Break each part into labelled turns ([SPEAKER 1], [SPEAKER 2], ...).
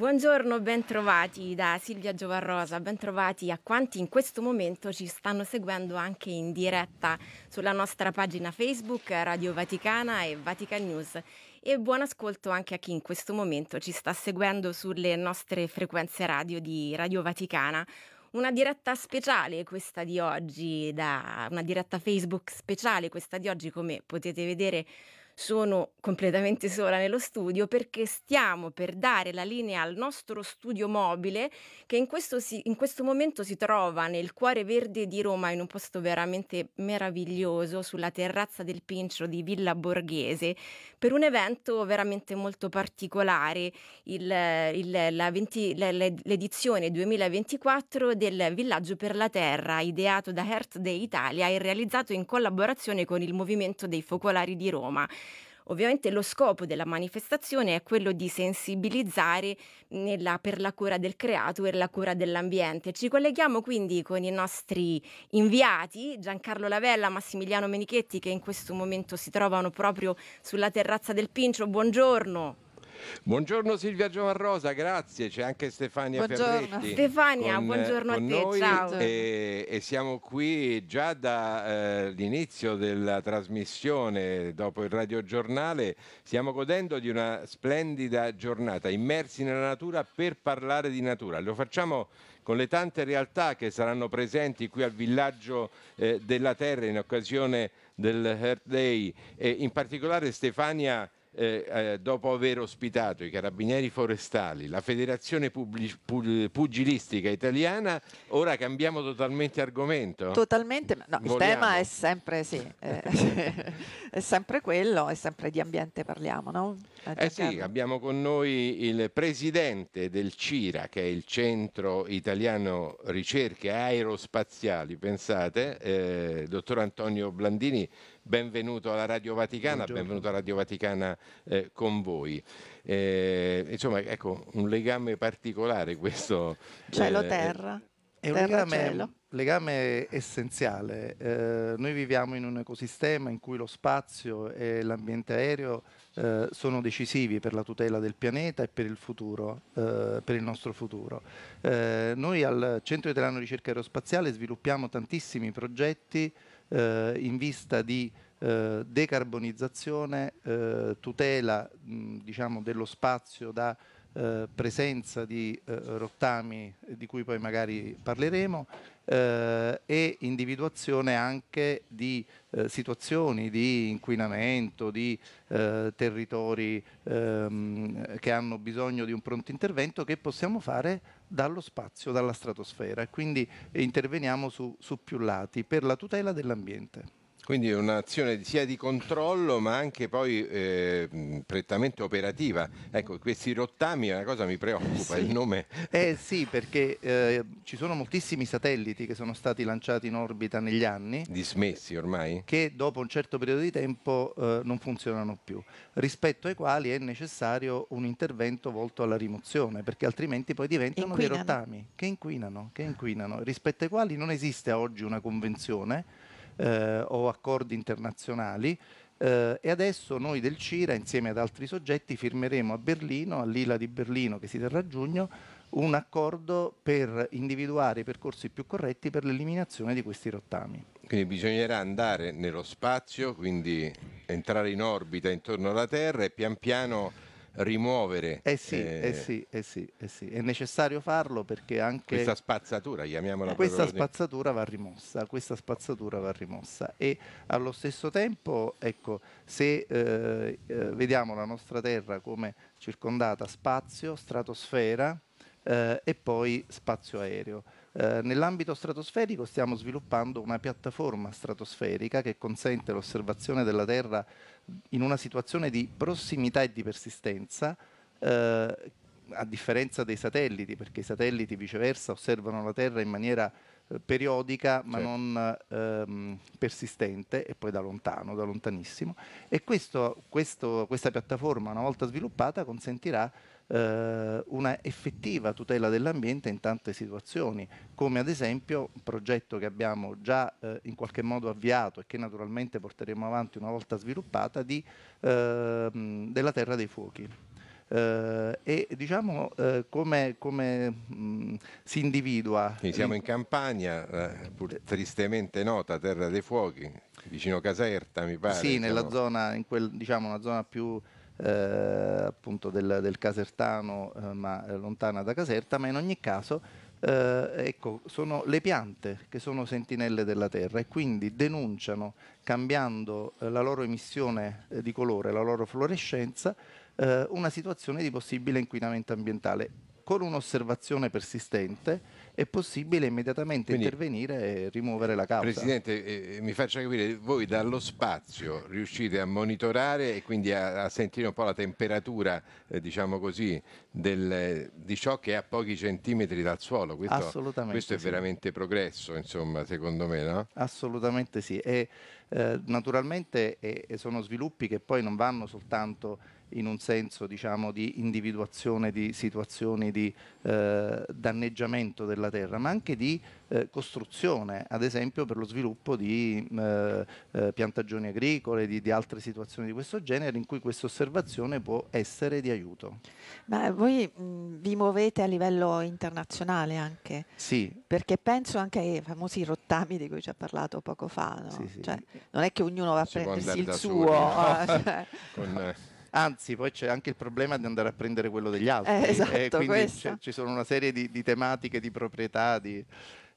[SPEAKER 1] Buongiorno, bentrovati da Silvia Giovarrosa, bentrovati a quanti in questo momento ci stanno seguendo anche in diretta sulla nostra pagina Facebook Radio Vaticana e Vatican News e buon ascolto anche a chi in questo momento ci sta seguendo sulle nostre frequenze radio di Radio Vaticana. Una diretta speciale questa di oggi, da, una diretta Facebook speciale questa di oggi come potete vedere sono completamente sola nello studio perché stiamo per dare la linea al nostro studio mobile che in questo, si, in questo momento si trova nel cuore verde di Roma in un posto veramente meraviglioso sulla terrazza del Pincio di Villa Borghese per un evento veramente molto particolare, il, il, la 20, l'edizione 2024 del Villaggio per la Terra ideato da Heart Day Italia e realizzato in collaborazione con il Movimento dei Focolari di Roma. Ovviamente lo scopo della manifestazione è quello di sensibilizzare nella, per la cura del creato e la cura dell'ambiente. Ci colleghiamo quindi con i nostri inviati, Giancarlo Lavella, Massimiliano Menichetti, che in questo momento si trovano proprio sulla terrazza del Pincio. Buongiorno.
[SPEAKER 2] Buongiorno Silvia Giovanrosa, grazie, c'è anche Stefania buongiorno. Ferretti. Stefania, con, eh, buongiorno con a te, ciao. E, e, siamo qui già dall'inizio eh, della trasmissione, dopo il radiogiornale, stiamo godendo di una splendida giornata, immersi nella natura per parlare di natura. Lo facciamo con le tante realtà che saranno presenti qui al villaggio eh, della Terra in occasione del Earth Day e in particolare Stefania eh, eh, dopo aver ospitato i carabinieri forestali, la federazione pugilistica italiana, ora cambiamo totalmente argomento?
[SPEAKER 1] Totalmente, no, il tema è sempre, sì, eh, è sempre quello, è sempre di ambiente parliamo, no? Eh, eh sì, certo.
[SPEAKER 2] abbiamo con noi il presidente del CIRA, che è il Centro Italiano Ricerche Aerospaziali, pensate, eh, dottor Antonio Blandini, benvenuto alla Radio Vaticana, Buongiorno. benvenuto alla Radio Vaticana eh, con voi. Eh, insomma, ecco, un legame particolare questo. Cielo-terra.
[SPEAKER 3] Eh, È un legame, legame essenziale. Eh, noi viviamo in un ecosistema in cui lo spazio e l'ambiente aereo eh, sono decisivi per la tutela del pianeta e per il futuro, eh, per il nostro futuro. noi al Centro Italiano di Ricerca Aerospaziale sviluppiamo tantissimi progetti eh, in vista di eh, decarbonizzazione, eh, tutela mh, diciamo, dello spazio da eh, presenza di eh, rottami eh, di cui poi magari parleremo eh, e individuazione anche di eh, situazioni di inquinamento, di eh, territori ehm, che hanno bisogno di un pronto intervento che possiamo fare dallo spazio, dalla stratosfera e quindi interveniamo su, su più lati per la tutela dell'ambiente.
[SPEAKER 2] Quindi un'azione sia di controllo ma anche poi eh, prettamente operativa. Ecco, questi rottami è una cosa
[SPEAKER 3] che mi preoccupa, sì. il nome. Eh sì, perché eh, ci sono moltissimi satelliti che sono stati lanciati in orbita negli anni. Dismessi ormai? Che dopo un certo periodo di tempo eh, non funzionano più, rispetto ai quali è necessario un intervento volto alla rimozione, perché altrimenti poi diventano inquinano. dei rottami che inquinano, che inquinano, rispetto ai quali non esiste oggi una convenzione eh, o accordi internazionali. Eh, e adesso noi del CIRA, insieme ad altri soggetti, firmeremo a Berlino, all'ILA di Berlino che si terrà a giugno, un accordo per individuare i percorsi più corretti per l'eliminazione di questi rottami.
[SPEAKER 2] Quindi bisognerà andare nello spazio, quindi entrare in orbita intorno alla Terra e pian piano rimuovere. Eh sì, eh, eh, sì,
[SPEAKER 3] eh sì, eh sì, è necessario farlo perché anche... Questa
[SPEAKER 2] spazzatura, chiamiamola Questa spazzatura
[SPEAKER 3] va rimossa, questa spazzatura va rimossa e allo stesso tempo, ecco, se eh, eh, vediamo la nostra Terra come circondata spazio, stratosfera e poi spazio aereo. Eh, nell'ambito stratosferico stiamo sviluppando una piattaforma stratosferica che consente l'osservazione della Terra in una situazione di prossimità e di persistenza, eh, a differenza dei satelliti, perché i satelliti viceversa osservano la Terra in maniera eh, periodica ma certo. non ehm, persistente e poi da lontano, da lontanissimo. E questo, questo, questa piattaforma, una volta sviluppata, consentirà eh, una effettiva tutela dell'ambiente in tante situazioni, come ad esempio un progetto che abbiamo già eh, in qualche modo avviato e che naturalmente porteremo avanti una volta sviluppata di, eh, della terra dei fuochi. Uh, e diciamo uh, come, come mh, mm, si individua. Quindi siamo in eh, campagna,
[SPEAKER 2] uh, pur tristemente nota, Terra dei Fuochi, vicino Caserta mi pare. Sì, nella siamo... zona,
[SPEAKER 3] in quel, diciamo, una zona più eh, appunto del, del casertano, eh, ma eh, lontana da Caserta, ma in ogni caso Uh, ecco, sono le piante che sono sentinelle della terra e quindi denunciano, cambiando uh, la loro emissione uh, di colore, la loro fluorescenza, una situazione di possibile inquinamento ambientale con un'osservazione persistente è possibile immediatamente Quindi, intervenire e rimuovere la causa.
[SPEAKER 2] Presidente, eh, eh, mi faccia capire, voi dallo spazio riuscite a monitorare e quindi a, a sentire un po' la temperatura, eh, diciamo così, del, di ciò che è a pochi centimetri dal suolo. Questo, Assolutamente. Questo è sì. veramente progresso, insomma,
[SPEAKER 3] secondo me, no? Assolutamente sì. E, eh, naturalmente eh, sono sviluppi che poi non vanno soltanto in un senso diciamo, di individuazione di situazioni di eh, danneggiamento della terra, ma anche di eh, costruzione, ad esempio per lo sviluppo di eh, eh, piantagioni agricole, di, di, altre situazioni di questo genere, in cui questa osservazione può essere di aiuto.
[SPEAKER 1] Ma voi mh, vi muovete a livello internazionale anche? Sì. Perché penso anche ai famosi rottami di cui ci ha parlato poco fa, no? sì, sì. Cioè, non è che ognuno va a prendersi il suo. Soli, no? Eh, cioè.
[SPEAKER 3] Con, eh, Anzi, poi c'è anche il problema di andare a prendere quello degli eh, altri. Eh, esatto, eh, quindi ci sono una serie di, di tematiche, di proprietà, di...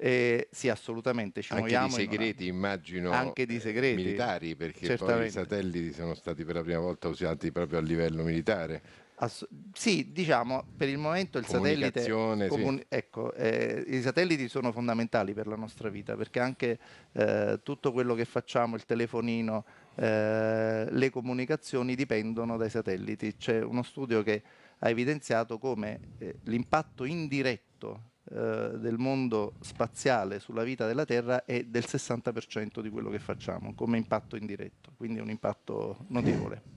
[SPEAKER 3] Eh, sì, assolutamente. Ci anche di segreti,
[SPEAKER 2] una... immagino. Anche di segreti. Militari, perché Certamente. poi i satelliti sono stati per la prima volta usati proprio a livello militare. Ass-
[SPEAKER 3] sì, diciamo, per il momento il satellite... Comun- sì. Ecco, eh, i satelliti sono fondamentali per la nostra vita, perché anche eh, tutto quello che facciamo, il telefonino, le comunicazioni dipendono dai satelliti. C'è uno studio che ha evidenziato come eh, l'impatto indiretto eh, del mondo spaziale sulla vita della Terra è del 60% di quello che facciamo come impatto indiretto, quindi è un impatto notevole.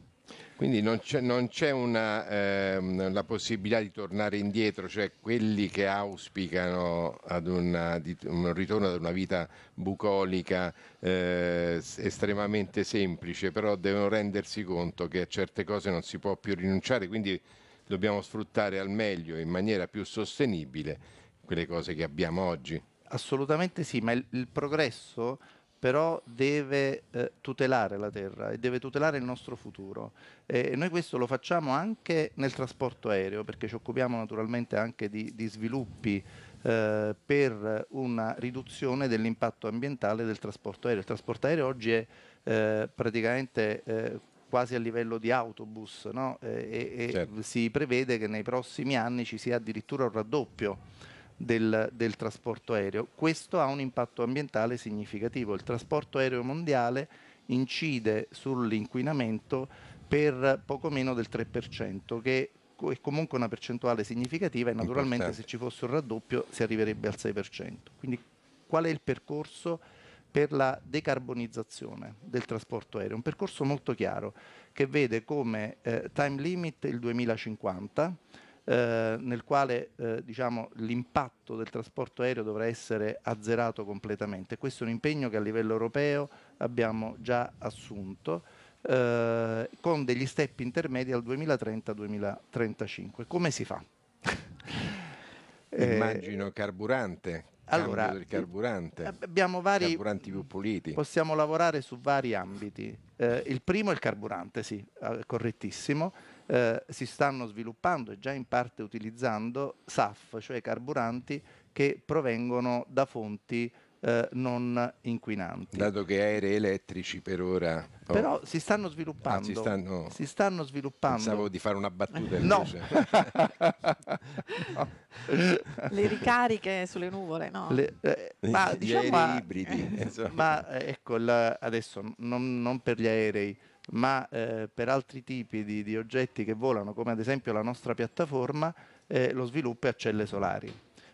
[SPEAKER 2] Quindi non c'è, non c'è una, ehm, la possibilità di tornare indietro, cioè quelli che auspicano una, di, un ritorno ad una vita bucolica eh, estremamente semplice, però devono rendersi conto che a certe cose non si può più rinunciare, quindi dobbiamo sfruttare al meglio,
[SPEAKER 3] in maniera più sostenibile, quelle cose che abbiamo oggi. Assolutamente sì, ma il, il progresso però deve eh, tutelare la terra e deve tutelare il nostro futuro. E, noi questo lo facciamo anche nel trasporto aereo, perché ci occupiamo naturalmente anche di, di sviluppi eh, per una riduzione dell'impatto ambientale del trasporto aereo. Il trasporto aereo oggi è eh, praticamente eh, quasi a livello di autobus no? e, e certo. si prevede che nei prossimi anni ci sia addirittura un raddoppio del, del trasporto aereo. Questo ha un impatto ambientale significativo. Il trasporto aereo mondiale incide sull'inquinamento per poco meno del 3%, che è comunque una percentuale significativa e naturalmente Importante. se ci fosse un raddoppio si arriverebbe al 6%. Quindi qual è il percorso per la decarbonizzazione del trasporto aereo? Un percorso molto chiaro che vede come eh, time limit il 2050 eh, nel quale eh, diciamo, l'impatto del trasporto aereo dovrà essere azzerato completamente. Questo è un impegno che a livello europeo abbiamo già assunto eh, con degli step intermedi al 2030-2035. Come si fa? Immagino
[SPEAKER 2] eh, carburante. Allora, del carburante. Eh,
[SPEAKER 3] abbiamo vari carburanti più puliti. Possiamo lavorare su vari ambiti. Eh, il primo è il carburante, sì, correttissimo eh, si stanno sviluppando e già in parte utilizzando SAF, cioè carburanti che provengono da fonti eh, non inquinanti. Dato che aerei elettrici per ora... Oh. Però si stanno sviluppando. Ah, si, stanno... si, stanno... sviluppando. Pensavo di fare una battuta. no. no. Le ricariche sulle nuvole, no? Le, eh, ma, gli diciamo, aerei ibridi. Eh, ma eh, ecco, la, adesso non, non per gli aerei, ma eh, per altri tipi di, di, oggetti che volano, come ad esempio la nostra piattaforma, eh, lo sviluppo è a celle solari.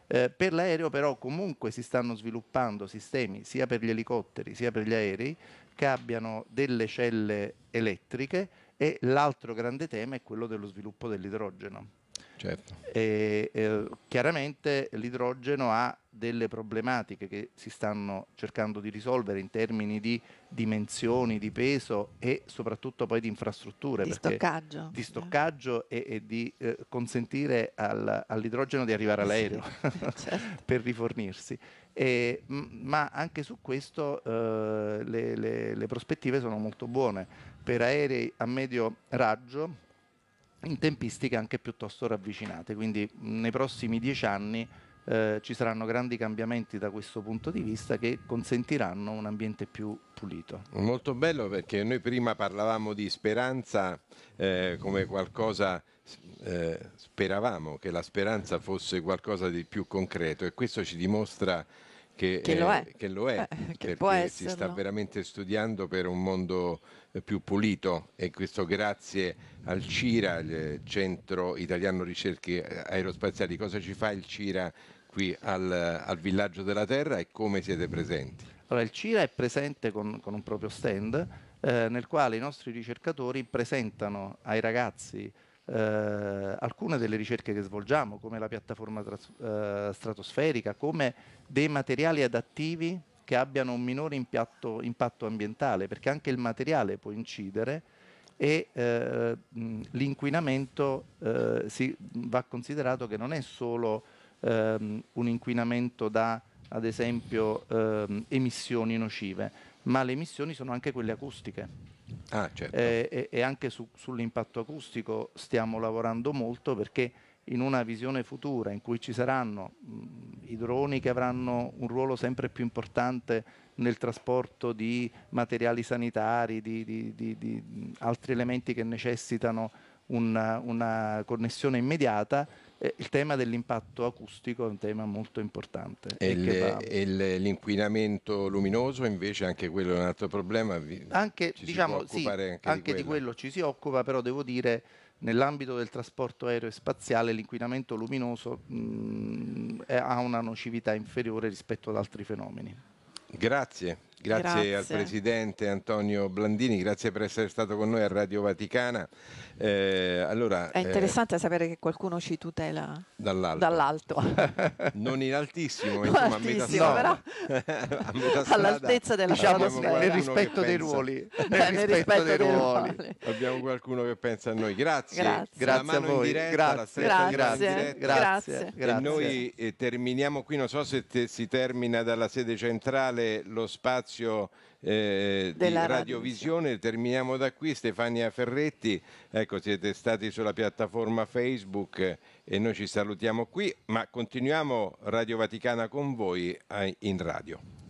[SPEAKER 3] Eh, per l'aereo però comunque si stanno sviluppando sistemi sia per gli elicotteri sia per gli aerei che abbiano delle celle elettriche e l'altro grande tema è quello dello sviluppo dell'idrogeno. Certo. E, eh, chiaramente l'idrogeno ha delle problematiche che si stanno cercando di risolvere in termini di dimensioni, di peso e soprattutto poi di infrastrutture. Di stoccaggio. Di stoccaggio e, e di eh, consentire al, all'idrogeno di arrivare all'aereo certo. per rifornirsi. E, m- ma anche su questo eh, le, le, le prospettive sono molto buone. Per aerei a medio raggio in tempistiche anche piuttosto ravvicinate, quindi nei prossimi dieci anni eh, ci saranno grandi cambiamenti da questo punto di vista che consentiranno un ambiente più pulito.
[SPEAKER 2] Molto bello perché noi prima parlavamo di speranza eh, come qualcosa, eh, speravamo che la speranza fosse qualcosa di più concreto e questo ci dimostra che, che, lo è, che, lo è, eh, che perché si sta veramente studiando per un mondo eh, più pulito e questo grazie al CIRA, il Centro Italiano Ricerche Aerospaziali. Cosa ci fa il CIRA qui al, al Villaggio della Terra e come siete
[SPEAKER 3] presenti? Allora, il CIRA è presente con, con un proprio stand eh, nel quale i nostri ricercatori presentano ai ragazzi eh, alcune delle ricerche che svolgiamo, come la piattaforma eh, stratosferica, come dei materiali adattivi che abbiano un minore impatto, impatto ambientale, perché anche il materiale può incidere e eh, l'inquinamento eh, si, va considerato che non è solo ehm, un inquinamento da, ad esempio, ehm, emissioni nocive, ma le emissioni sono anche quelle acustiche Ah, certo. eh, e, e, anche su, sull'impatto acustico stiamo lavorando molto perché in una visione futura in cui ci saranno mh, i droni che avranno un ruolo sempre più importante nel trasporto di materiali sanitari, di, di, di, di altri elementi che necessitano una, una connessione immediata, eh, il tema dell'impatto acustico è un tema molto importante. E, le, va...
[SPEAKER 2] e l'inquinamento luminoso invece anche quello è un altro problema? Vi,
[SPEAKER 3] anche, diciamo, sì, anche, anche di, quello. di quello ci si occupa, però devo dire nell'ambito del trasporto aereo e spaziale l'inquinamento luminoso mh, mm, è, ha una nocività inferiore rispetto ad altri fenomeni.
[SPEAKER 2] Grazie. Grazie, grazie, al Presidente Antonio Blandini, grazie per essere stato con noi a Radio Vaticana. Eh, allora, È eh, interessante
[SPEAKER 1] eh, sapere che qualcuno ci tutela
[SPEAKER 2] dall'alto. dall'alto. non in altissimo, non insomma, altissimo, a metà strada. a metà strada All'altezza della stratosfera. Nel rispetto dei ruoli. Nel, rispetto, rispetto dei, dei ruoli. ruoli. Abbiamo qualcuno che pensa a noi. Grazie. Grazie, grazie mano a voi. In diretta, grazie. La grazie. grazie. grazie. E noi eh, terminiamo qui, non so se te, si termina dalla sede centrale lo spazio spazio eh, di Radiovisione. Terminiamo da qui. Stefania Ferretti, ecco, siete stati sulla piattaforma Facebook eh, e noi ci salutiamo qui, ma continuiamo Radio Vaticana con voi eh, in radio.